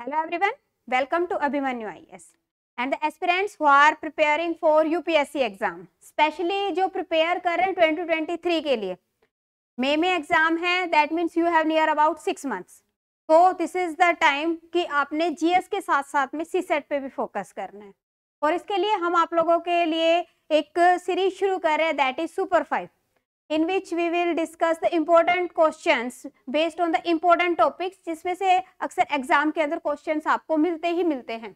Hello Hello everyone, welcome to Abhimanyu IS and the aspirants who are preparing for UPSC exam specially जो prepare कर रहे हैं twenty twenty three के लिए मे में एग्जाम है that means you have near about six months तो this is the time कि आपने जी एस के साथ साथ में सी सेट पर भी फोकस करना है और इसके लिए हम आप लोगों के लिए एक सीरीज शुरू कर रहे हैं that is super five in which we will discuss the important question based on the important topics जिसमें से अक्सर एग्जाम के अंदर क्वेश्चन आपको मिलते ही मिलते हैं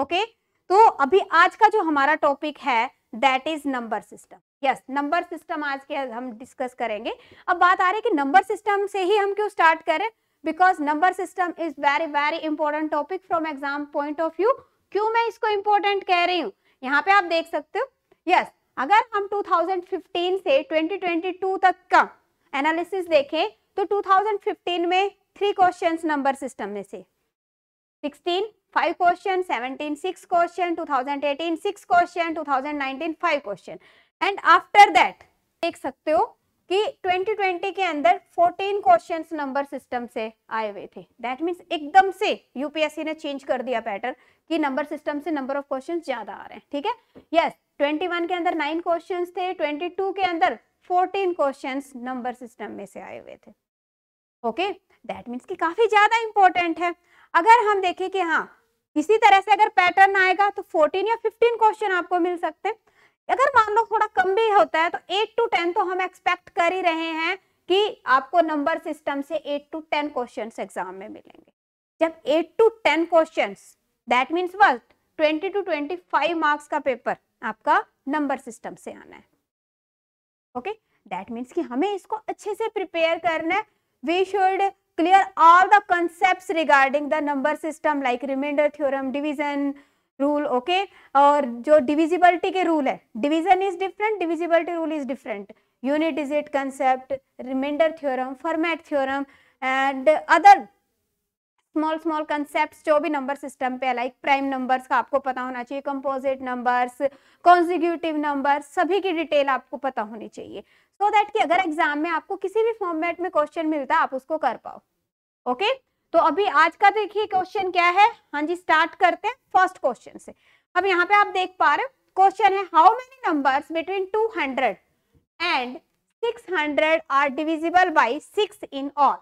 ओके okay? तो अभी आज का जो हमारा टॉपिक है that is number system yes number system आज के हम डिस्कस करेंगे अब बात आ रही है कि नंबर सिस्टम से ही हम क्यों स्टार्ट करें because number system is very very important topic from exam point of view क्यों मैं इसको इंपॉर्टेंट कह रही हूँ यहाँ पे आप देख सकते हो यस yes, अगर हम 2015 से 2022 तक का एनालिसिस देखें तो 2015 में थ्री क्वेश्चंस नंबर सिस्टम में से 16 five question 17 six question 2018 six question 2019 five question and after that देख सकते हो कि 2020 के अंदर 14 क्वेश्चंस नंबर सिस्टम से आए हुए थे दैट मीन्स एकदम से यूपीएससी ने चेंज कर दिया पैटर्न कि नंबर सिस्टम से नंबर ऑफ क्वेश्चंस ज्यादा आ रहे हैं ठीक है यस yes, ट्वेंटी वन के अंदर नाइन क्वेश्चन थे ट्वेंटी टू के अंदर फोर्टीन क्वेश्चन नंबर सिस्टम में से आए हुए थे ओके दैट मीन्स कि काफी ज्यादा इंपॉर्टेंट है अगर हम देखें कि हाँ इसी तरह से अगर पैटर्न आएगा तो फोर्टीन या फिफ्टीन क्वेश्चन आपको मिल सकते हैं अगर मान लो थोड़ा कम भी होता है तो एट टू टेन तो हम एक्सपेक्ट कर ही रहे हैं कि आपको नंबर सिस्टम से eight to ten question exam में मिलेंगे जब eight to ten question that means work twenty to twenty five marks का पेपर आपका नंबर सिस्टम से आना है ओके दैट मीन्स कि हमें इसको अच्छे से प्रिपेयर करना है we should clear all the concept regarding the number system like remainder theorem division rule okay और जो डिविजिबिलिटी के रूल है division is different divisibility rule is different unit digit concept remainder theorem Fermat theorem and other small small concept जो भी number system पे है like prime numbers का आपको पता होना चाहिए कंपोजिट नंबर्स कॉन्जिक्यूटिव नंबर सभी की डिटेल आपको पता होनी चाहिए सो so दैट कि अगर एग्जाम में आपको किसी भी फॉर्मेट में क्वेश्चन मिलता है आप उसको कर पाओ ओके okay? तो अभी आज का देखिए क्वेश्चन क्या है हाँ जी स्टार्ट करते हैं फर्स्ट क्वेश्चन से अब यहाँ पे आप देख पा रहे क्वेश्चन है how many number between 200 and 600 are divisible by six in all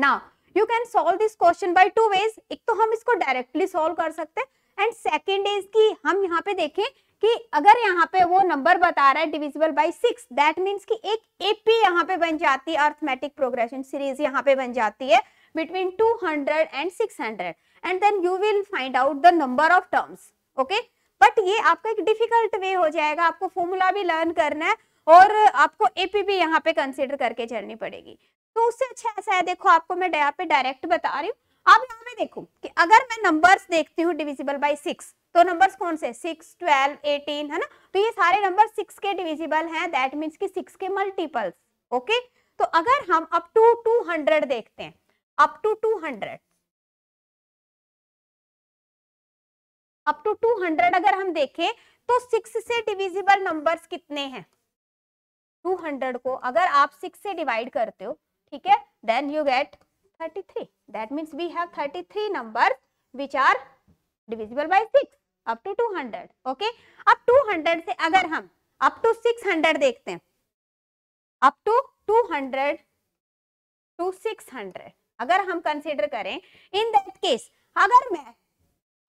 now you can solve this question by two ways एक तो हम इसको डायरेक्टली सॉल्व कर सकते हैं एंड सेकेंड इज की हम यहाँ पे देखें कि अगर यहाँ पे वो नंबर बता रहा है divisible by six that means कि एक एपी यहाँ पे बन जाती है अर्थमेटिक प्रोग्रेशन सीरीज यहाँ पे बन जाती है between 200 and 600 and then you will find out the number of terms okay but ये आपका एक डिफिकल्ट वे हो जाएगा आपको फॉर्मूला भी लर्न करना है और आपको एपी भी यहाँ पे कंसिडर करके चलनी पड़ेगी तो उससे अच्छा ऐसा है देखो आपको मैं यहाँ पे डायरेक्ट बता रही हूँ आप यहाँ पे देखो कि अगर मैं नंबर्स देखती हूँ डिविजिबल बाई सिक्स तो नंबर्स कौन से सिक्स ट्वेल्व एटीन है ना तो ये सारे नंबर सिक्स के डिविजिबल है दैट मीन की सिक्स के मल्टीपल्स ओके तो अगर हम अप टू टू हंड्रेड देखते हैं up to two hundred up to two hundred अगर हम देखें तो सिक्स से डिविजिबल नंबर्स कितने हैं टू हंड्रेड को अगर आप सिक्स से डिवाइड करते हो ठीक है then you get 33 that means we have 33 numbers which are divisible by 6 up to 200 okay अब 200 से अगर हम up to 600 देखते हैं up to 200 to 600 अगर हम कंसीडर करें इन दैट केस अगर मैं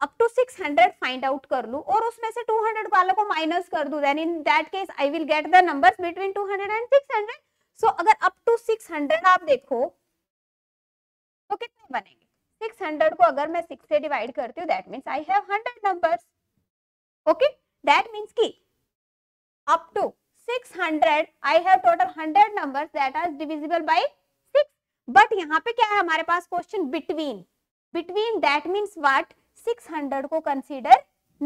अप टू 600 फाइंड आउट कर लूं और उसमें से 200 वालों को माइनस कर दूं then in that case I will get the numbers between 200 and hundred आप देखो तो कितने बनेंगे सिक्स हंड्रेड को अगर मैं सिक्स से डिवाइड करती हूँ that means I have hundred numbers okay that means की up to hundred I have total hundred numbers that are divisible by six but यहाँ पे क्या है हमारे पास between between that means means six hundred को consider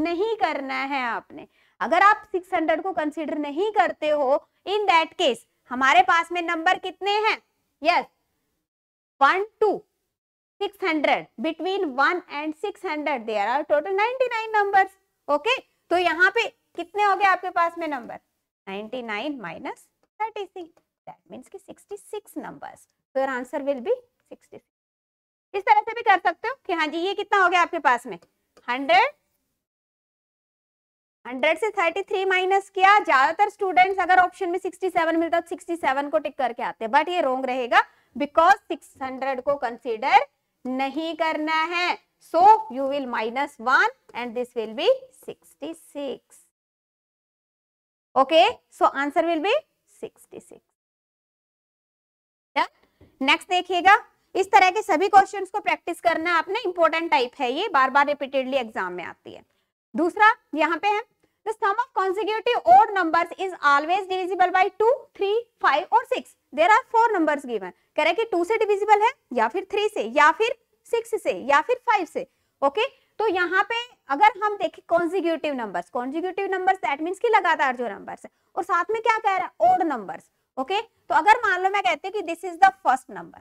नहीं करना है आपने अगर आप हंड्रेड को consider नहीं करते हो इन दैट केस हमारे पास में नंबर कितने हैं yes one to six hundred between one and six hundred there are total ninety nine number okay तो यहाँ पे कितने हो गए आपके पास में number ninety nine minus thirty six that means की सिक्सटी सिक्स नंबर तो your answer will be sixty इस तरह से भी कर सकते हो कि हाँ जी ये कितना हो गया आपके पास में हंड्रेड 100 से 33 माइनस किया ज्यादातर स्टूडेंट्स अगर ऑप्शन में 67 मिलता तो 67 को टिक करके आते बट ये रोंग रहेगा बिकॉज 600 को कंसीडर नहीं करना है so you will minus one and this will be 66 okay so answer will be 66 next देखिएगा इस तरह के सभी क्वेश्चंस को प्रैक्टिस करना आपने इंपॉर्टेंट टाइप है ये बार बार रिपीटेडली एग्जाम में आती है दूसरा यहाँ पे है the sum of consecutive odd numbers is always divisible by 2 3 5 or 6 there are four numbers given कह रहा है कि 2 से divisible है या फिर 3 से या फिर 6 से या फिर 5 से ओके okay? तो यहाँ पे अगर हम देखें consecutive numbers consecutive numbers that means कि लगातार जो नंबर्स है और साथ में क्या कह रहा है ओड नंबर्स ओके तो अगर मान लो मैं कहती हूँ कि this is the first number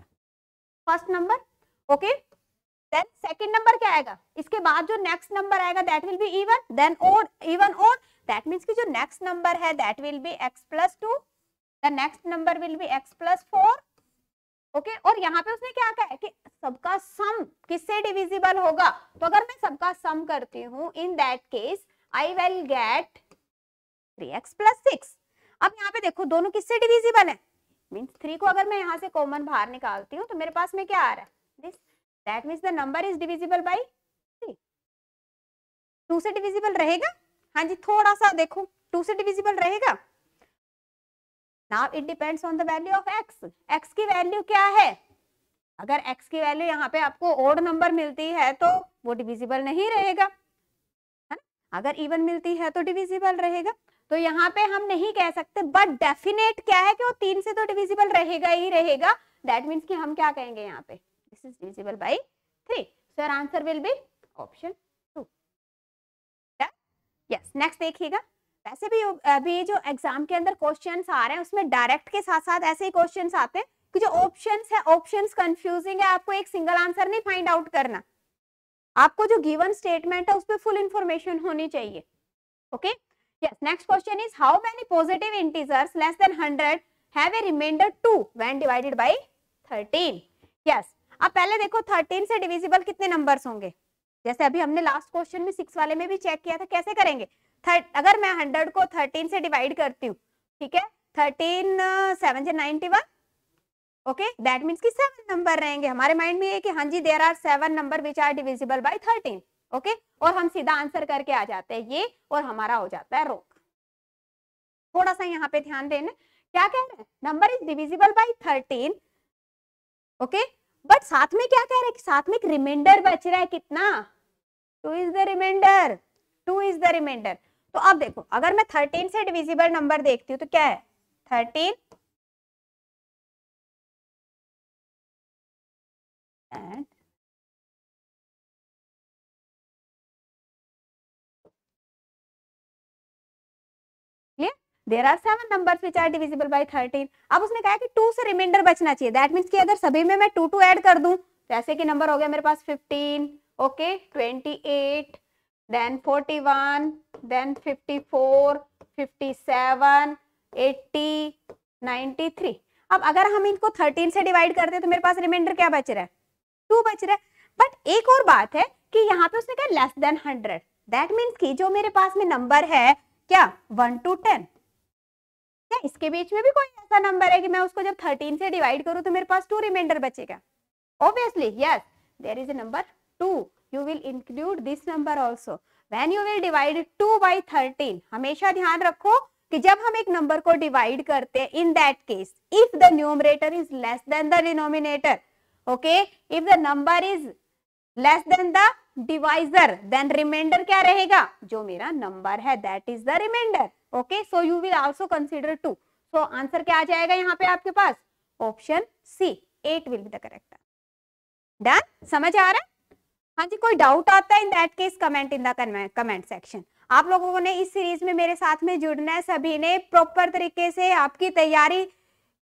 first number okay then second number क्या आएगा इसके बाद जो नेक्स्ट नंबर आएगा that will be even then और इवन और दैट मीन्स कि जो नेक्स्ट नंबर है that will be X plus two the next number will be X plus four okay और यहाँ पे उसने क्या कहा है कि सबका सम किससे डिविजिबल होगा तो अगर मैं सबका सम करती हूँ in that case I will get three X plus six अब यहाँ पे देखो दोनों किससे डिविजिबल है मीन्स थ्री को अगर मैं यहाँ से कॉमन बाहर निकालती हूँ तो मेरे पास में क्या आ रहा है that means the number is divisible by three two से डिविजिबल रहेगा हाँ जी थोड़ा सा देखो टू से डिविजिबल रहेगा now it depends on the value of X X की वैल्यू क्या है अगर x की वैल्यू यहाँ पे आपको ओड नंबर मिलती है तो वो डिविजिबल नहीं रहेगा है ना अगर इवन मिलती है तो डिविजिबल रहेगा तो यहाँ पे हम नहीं कह सकते बट डेफिनेट क्या है कि वो तीन से तो डिविजिबल रहेगा ही रहेगा दैट मीन्स कि हम क्या कहेंगे यहाँ पे This is divisible by 3. So your answer will be option 2. Yeah? Yes. Next dekhiyega वैसे भी अभी जो एग्जाम के अंदर क्वेश्चंस आ रहे हैं उसमें डायरेक्ट के साथ साथ ऐसे ही क्वेश्चंस आते हैं कि जो ऑप्शंस है ऑप्शंस कंफ्यूजिंग है आपको एक सिंगल आंसर नहीं फाइंड आउट करना आपको जो गिवन स्टेटमेंट है उस पर फुल इंफॉर्मेशन होनी चाहिए okay yes next question is how many positive integers less than hundred है a remainder 2 when divided by thirteen yes अब पहले देखो थर्टीन से डिविजिबल कितने नंबर्स होंगे जैसे अभी हमने लास्ट क्वेश्चन में सिक्स वाले में भी चेक किया था कैसे करेंगे थर्ट अगर मैं हंड्रेड को थर्टीन से डिवाइड करती हूँ ठीक है थर्टीन सेवन uh, से ninety one okay that means की सेवन नंबर रहेंगे हमारे माइंड में ये कि हाँ जी there are seven number which are divisible by thirteen okay और हम सीधा आंसर करके आ जाते हैं ये और हमारा हो जाता है रोक थोड़ा सा यहाँ पे ध्यान देना क्या कह रहे हैं number is divisible by thirteen okay but साथ में क्या कह रहा है कि साथ में एक रिमाइंडर बच रहा है कितना two is the remainder two is the remainder तो अब देखो अगर मैं थर्टीन से डिविजिबल नंबर देखती हूँ तो क्या है thirteen and there are seven number which are divisible by thirteen अब उसने कहा कि टू से रिमाइंडर बचना चाहिए दैट मीन्स कि अगर सभी में मैं टू टू एड कर दू जैसे तो कि नंबर हो गया मेरे पास fifteen okay twenty eight then forty one then fifty four fifty seven eighty ninety three अब अगर हम इनको थर्टीन से डिवाइड करते हैं तो मेरे पास रिमाइंडर क्या बच रहा है टू बच रहा है बट एक और बात है कि यहाँ पे उसने कहा less than hundred that means कि जो मेरे पास में नंबर है क्या वन टू टेन या इसके बीच में भी कोई ऐसा नंबर है कि मैं उसको जब थर्टीन से डिवाइड करूँ तो मेरे पास टू रिमाइंडर बचेगा obviously yes there is a number two you will include this number also when you will divide two by thirteen हमेशा ध्यान रखो कि जब हम एक नंबर को डिवाइड करते हैं in that case if the numerator is less than the denominator okay if the number is less than the divisor then remainder क्या रहेगा जो मेरा नंबर है that is the remainder okay so you will also consider two so answer क्या आ जाएगा यहाँ पे आपके पास option C eight will be the correct done समझ आ रहा है हाँ जी कोई डाउट आता है in that case comment in the comment section आप लोगों ने इस सीरीज में मेरे साथ में जुड़ना है सभी ने प्रॉपर तरीके से आपकी तैयारी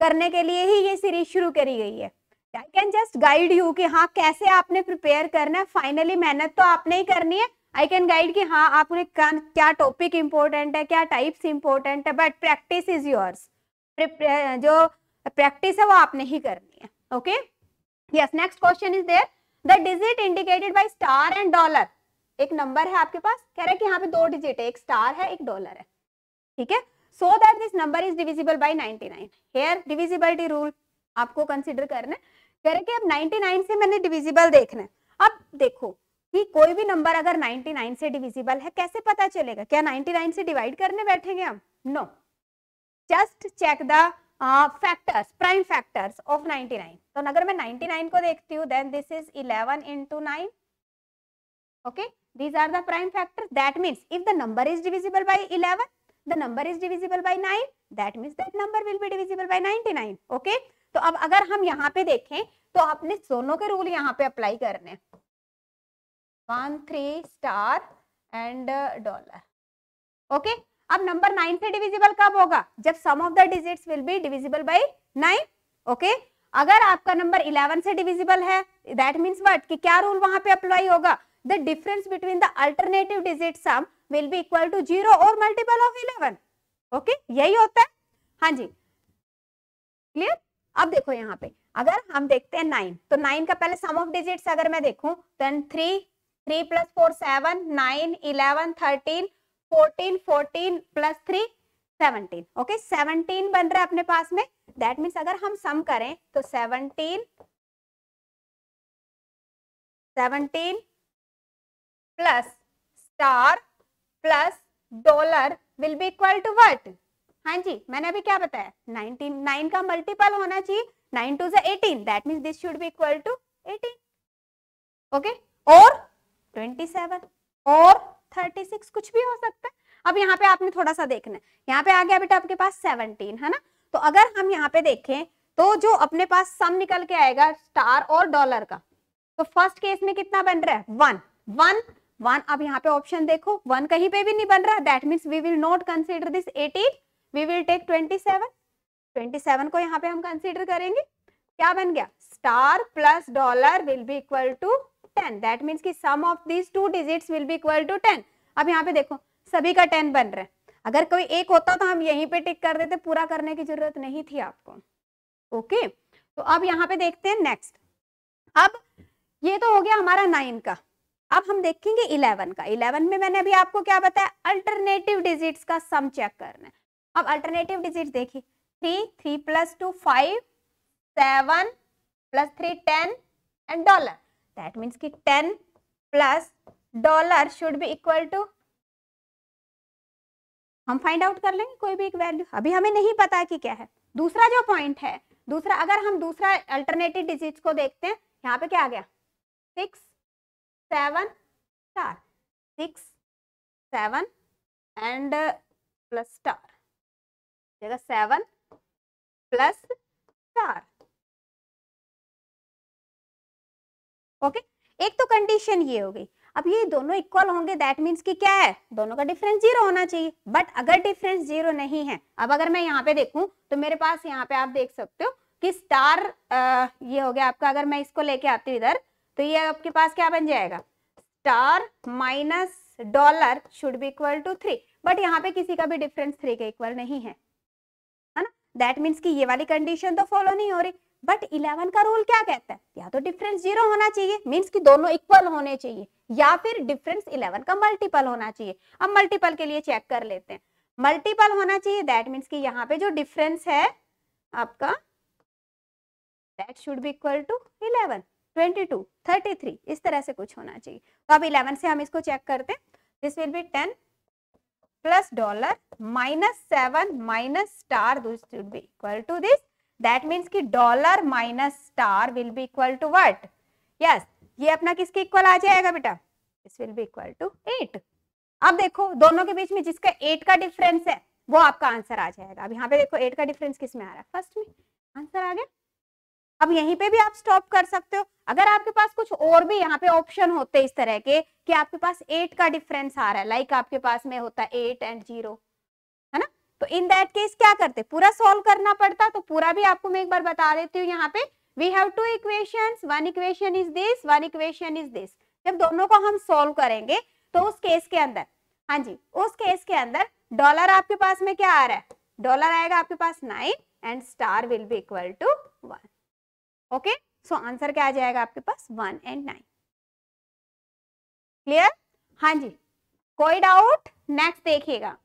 करने के लिए ही ये सीरीज शुरू करी गई है I can just guide you कि हाँ कैसे आपने प्रिपेयर करना है फाइनली मेहनत तो आपने ही करनी है आई कैन गाइड कि हाँ आपने क्या टॉपिक इम्पोर्टेंट है क्या टाइप्स इम्पोर्टेंट है बट प्रैक्टिस इज योर्स जो प्रैक्टिस है वो आपने ही करनी है okay yes next question is there the digit indicated by star and dollar एक नंबर है आपके पास कह रहे हैं कि यहाँ पे दो डिजिट है एक स्टार है एक डॉलर है ठीक है so that this number is divisible by ninety nine here divisibility rule आपको कंसिडर करना है कह रहे कि अब 99 से मैंने डिविजिबल देखना है अब देखो कि कोई भी नंबर अगर 99 से डिविजिबल है कैसे पता चलेगा क्या 99 से डिवाइड करने बैठेंगे हम no just check the factors prime factors of 99 तो अगर मैं 99 को देखती हूँ then this is 11 into nine okay these are the prime factor that means if the number is divisible by eleven the number is divisible by 9 that means that number will be divisible by 99 okay तो अब अगर हम यहाँ पे देखें तो आपने दोनों के रूल यहाँ पे अप्लाई करने हैं one three star and dollar okay अब नंबर नाइन से डिविजिबल कब होगा जब sum of the digits will be divisible by nine okay अगर आपका नंबर इलेवन से डिविजिबल है दैट मीन्स वट कि क्या रूल वहां पे अप्लाई होगा the difference between the alternative digit sum will be equal to zero और मल्टीपल ऑफ इलेवन ओके यही होता है हाँ जी क्लियर अब देखो यहाँ पे अगर हम देखते हैं नाइन तो नाइन का पहले सम ऑफ डिजिट्स अगर मैं देखूं then three three plus four seven nine eleven thirteen fourteen fourteen plus three seventeen okay seventeen बन रहा है अपने पास में दैट मीन्स अगर हम सम करें तो seventeen seventeen plus star plus dollar will be equal to what हाँ जी मैंने अभी क्या बताया नाइनटीन नाइन का मल्टीपल होना चाहिए नाइन टू जो eighteen that means this should be equal to eighteen okay और ट्वेंटी सेवन और थर्टी सिक्स कुछ भी हो सकता है अब यहाँ पे आपने थोड़ा सा देखना है यहाँ पे आ गया बेटा आपके पास सेवनटीन है ना तो अगर हम यहाँ पे देखें तो जो अपने पास सम निकल के आएगा स्टार और डॉलर का तो फर्स्ट केस में कितना बन रहा है वन वन वन अब यहाँ पे ऑप्शन देखो वन कहीं पे भी नहीं बन रहा that means we will not consider this eighteen we will take twenty seven twenty seven को यहाँ पे हम कंसिडर करेंगे क्या बन गया star plus dollar will be equal to ten that means की sum of these two digit will be equal to ten अब यहाँ पे देखो सभी का टेन बन रहा है अगर कोई एक होता तो हम यहीं पे टिक कर देते पूरा करने की जरूरत नहीं थी आपको ओके तो अब यहाँ पे देखते हैं नेक्स्ट अब ये तो हो गया हमारा नाइन का अब हम देखेंगे इलेवन का इलेवन में मैंने अभी आपको क्या बताया अल्टरनेटिव डिजिट्स का सम चेक करना है अब अल्टरनेटिव डिजिट देखिए three three plus two five seven plus three ten and dollar that means कि ten plus dollar should be equal to हम फाइंड आउट कर लेंगे कोई भी एक वैल्यू अभी हमें नहीं पता कि क्या है दूसरा जो पॉइंट है दूसरा अगर हम दूसरा अल्टरनेटिव डिजिट को देखते हैं यहाँ पे क्या आ गया six seven star six seven and plus star जगह सेवन प्लस स्टार ओके एक तो कंडीशन ये हो गई अब ये दोनों इक्वल होंगे दैट मीन्स कि क्या है दोनों का डिफरेंस जीरो होना चाहिए बट अगर डिफरेंस जीरो नहीं है अब अगर मैं यहाँ पे देखूं तो मेरे पास यहाँ पे आप देख सकते हो कि स्टार आ, ये हो गया आपका अगर मैं इसको लेके आती हूँ इधर तो ये आपके पास क्या बन जाएगा star minus dollar should be equal to three but यहाँ पे किसी का भी डिफरेंस थ्री के इक्वल नहीं है है ना दैट मीन्स कि ये वाली कंडीशन तो फॉलो नहीं हो रही बट इलेवन का रूल क्या कहता है या तो डिफरेंस जीरो होना चाहिए मीन्स कि दोनों इक्वल होने चाहिए या फिर डिफरेंस इलेवन का मल्टीपल होना चाहिए अब मल्टीपल के लिए चेक कर लेते हैं मल्टीपल होना चाहिए दैट मीन्स कि यहाँ पे जो डिफरेंस है आपका That should be equal to 11, 22, 33. इस तरह से कुछ होना चाहिए तो अब 11 से हम इसको चेक करते हैं this will be 10 plus dollar minus seven minus star this should be equal to this that means की dollar minus star will be equal to what yes ये अपना किसके इक्वल आ जाएगा बेटा this will be equal to eight अब देखो दोनों के बीच में जिसका एट का डिफरेंस है वो आपका आंसर आ जाएगा अब यहाँ पे देखो एट का डिफरेंस किस में आ रहा है फर्स्ट में आंसर आ गया अब यहीं पे भी आप स्टॉप कर सकते हो अगर आपके पास कुछ और भी यहाँ पे ऑप्शन होते इस तरह के कि आपके पास एट का डिफरेंस आ रहा है लाइक आपके पास में होता है एट एंड जीरो तो इन दैट केस क्या करते पूरा सॉल्व करना पड़ता तो पूरा भी आपको मैं एक बार बता देती हूँ यहाँ पे we have two equation one equation is this one equation is this जब दोनों को हम सोल्व करेंगे तो उस केस के अंदर हाँ जी उस केस के अंदर डॉलर आपके पास में क्या आ रहा है डॉलर आएगा आपके पास nine and star will be equal to one okay so answer क्या आ जाएगा आपके पास वन एंड नाइन क्लियर हाँ जी कोई डाउट नेक्स्ट देखिएगा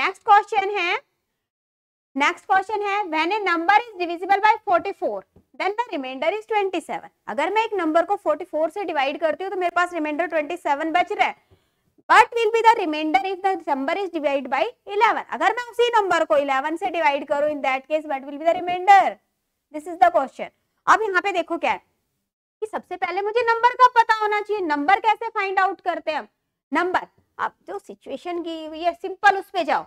नेक्स्ट क्वेश्चन है नेक्स्ट क्वेश्चन है when a number is divisible by 44 then the remainder is 27 अगर मैं एक नंबर को 44 से डिवाइड करती हूं तो मेरे पास रिमाइंडर 27 बच रहा है but will be the remainder if the number is divide by 11 अगर मैं उसी नंबर को 11 से डिवाइड करूं in that case what will be the remainder this is the question अब यहां पे देखो क्या है कि सबसे पहले मुझे नंबर का पता होना चाहिए नंबर कैसे फाइंड आउट करते हैं हम नंबर आप जो सिचुएशन की हुई है सिंपल उस पर जाओ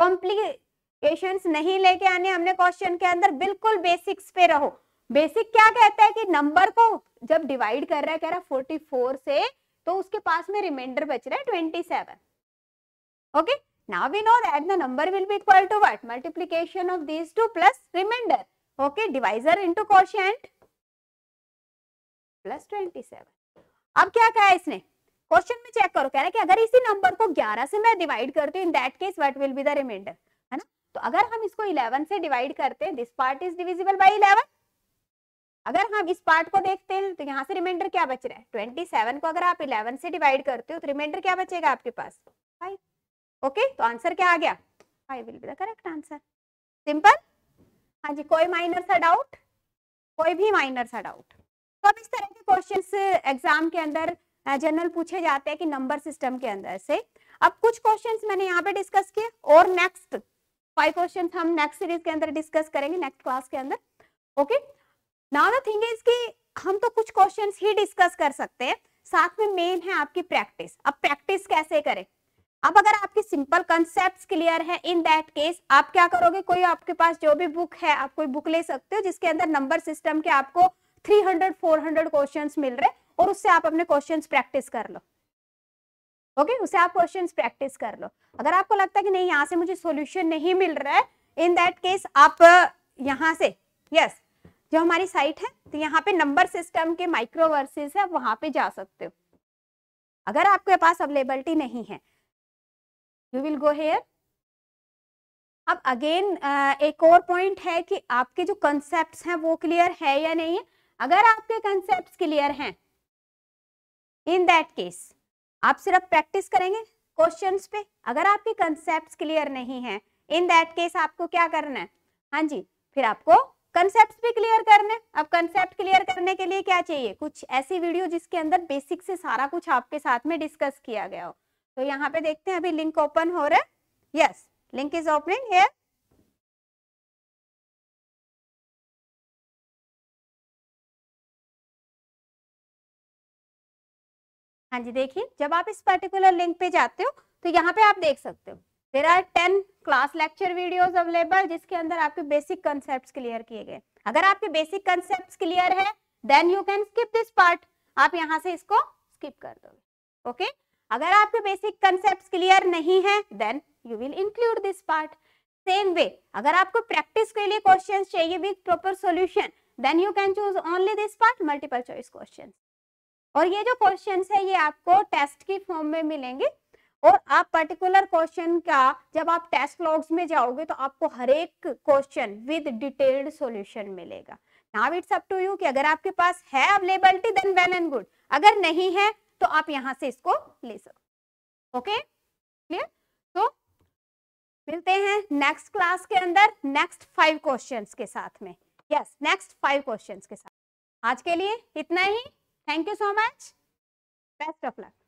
कॉम्प्लीकेशन नहीं लेके आने हमने क्वेश्चन के अंदर बिल्कुल बेसिक्स पे रहो बेसिक क्या कहता है कि नंबर को जब डिवाइड कर रहा है कह रहा है 44 से तो उसके पास में रिमाइंडर बच रहा है 27 seven okay now we know that the number will be equal to what multiplication of this two plus remainder okay divisor into quotient plus 27 अब क्या कहा इसने क्वेश्चन में चेक करो कह रहा है कि अगर इसी नंबर को 11 से मैं डिवाइड करती हूँ in that case what will be the remainder है ना तो अगर हम इसको 11 से डिवाइड करते हैं this part is divisible by 11 अगर हम इस पार्ट को देखते हैं तो यहाँ से रिमाइंडर क्या बच रहा है ट्वेंटी को अगर आप इलेवन से डिवाइड करते हो तो रिमाइंडर क्या बचेगा आपके पास फाइव ओके okay, तो आंसर क्या आ गया five will be the correct answer simple हाँ जी कोई माइनर सा डाउट कोई भी माइनर सा डाउट तो अब इस तरह के क्वेश्चंस एग्जाम के अंदर जनरल पूछे जाते हैं कि नंबर सिस्टम के अंदर से अब कुछ क्वेश्चंस मैंने यहाँ पे डिस्कस किए और नेक्स्ट फाइव क्वेश्चन हम नेक्स्ट सीरीज के अंदर डिस्कस करेंगे नेक्स्ट क्लास के अंदर okay now the thing is कि हम तो कुछ क्वेश्चन ही डिस्कस कर सकते हैं साथ में मेन है आपकी प्रैक्टिस अब प्रैक्टिस कैसे करें अब अगर आपके सिंपल कंसेप्ट क्लियर है इन दैट केस आप क्या करोगे कोई आपके पास जो भी बुक है आप कोई बुक ले सकते हो जिसके अंदर नंबर सिस्टम के आपको 300 400 क्वेश्चंस मिल रहे हैं और उससे आप अपने क्वेश्चन प्रैक्टिस कर लो ओके okay? उससे आप क्वेश्चन प्रैक्टिस कर लो अगर आपको लगता है कि नहीं यहाँ से मुझे सोल्यूशन नहीं मिल रहा है इन दैट केस आप यहाँ से यस yes, जो हमारी साइट है तो यहाँ पे नंबर सिस्टम के माइक्रोवर्सेस है वहां पे जा सकते हो अगर आपके पास अवेलेबिलिटी नहीं है यू विल गो हेयर अब अगेन एक और पॉइंट है कि आपके जो कंसेप्ट हैं वो क्लियर है या नहीं है अगर आपके कंसेप्ट क्लियर हैं इन दैट केस आप सिर्फ प्रैक्टिस करेंगे क्वेश्चंस पे अगर आपके कंसेप्ट क्लियर नहीं है इन दैट केस आपको क्या करना है हाँ जी फिर आपको कंसेप्ट भी क्लियर करने अब कंसेप्ट क्लियर करने के लिए क्या चाहिए कुछ ऐसी वीडियो जिसके अंदर बेसिक से सारा कुछ आपके साथ में डिस्कस किया गया हो तो यहाँ पे देखते हैं अभी लिंक ओपन हो रहा है yes link is opening here हाँ जी देखिए जब आप इस पर्टिकुलर लिंक पे जाते हो तो यहाँ पे आप देख सकते हो there are ten class lecture videos available जिसके अंदर आपके बेसिक कंसेप्ट क्लियर किए गए अगर आपके बेसिक कंसेप्ट क्लियर है then you can skip this part आप यहाँ से इसको स्किप कर दो ओके okay? अगर आपके बेसिक कंसेप्ट क्लियर नहीं है then you will include this part same way अगर आपको प्रैक्टिस के लिए क्वेश्चन चाहिए with proper solution then you can choose only this part multiple choice question और ये जो क्वेश्चन है ये आपको टेस्ट की फॉर्म में मिलेंगे और आप पर्टिकुलर क्वेश्चन का जब आप टेस्ट लॉग्स में जाओगे तो आपको एक क्वेश्चन विद डिटेल्ड सॉल्यूशन मिलेगा now it's up to you कि अगर आपके पास है availability then well and good अगर नहीं है तो आप यहाँ से इसको ले सको ओके क्लियर तो मिलते हैं नेक्स्ट क्लास के अंदर नेक्स्ट फाइव क्वेश्चन के साथ में यस नेक्स्ट फाइव क्वेश्चन के साथ आज के लिए इतना ही Thank you so much. Best of luck.